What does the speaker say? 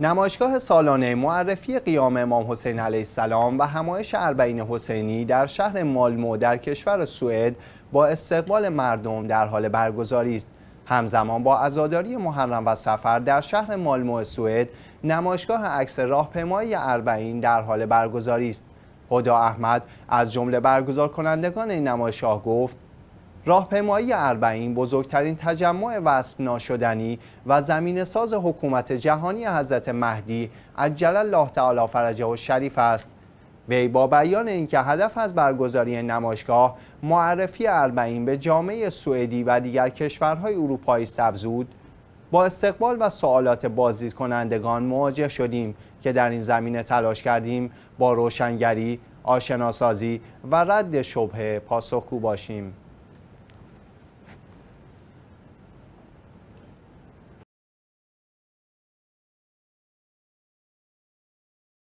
نمایشگاه سالانه معرفی قیام امام حسین علیه السلام و همایش اربعین حسینی در شهر مالمو در کشور سوئد با استقبال مردم در حال برگزاری است همزمان با عزاداری محرم و سفر در شهر مالمو سوئد نمایشگاه عکس راهپیمایی اربعین در حال برگزاری است هدا احمد از جمله برگزار کنندگان این نمایشگاه گفت راهپیمایی اربعین بزرگترین تجمع وصف ناشدنی و زمین ساز حکومت جهانی حضرت مهدی عجل الله تعالی فرجه و شریف است وی با بیان اینکه هدف از برگزاری نمایشگاه معرفی اربعین به جامعه سوئدی و دیگر کشورهای اروپایی است با استقبال و سوالات بازدید کنندگان مواجه شدیم که در این زمینه تلاش کردیم با روشنگری، آشناسازی و رد شبه پاسخگو باشیم.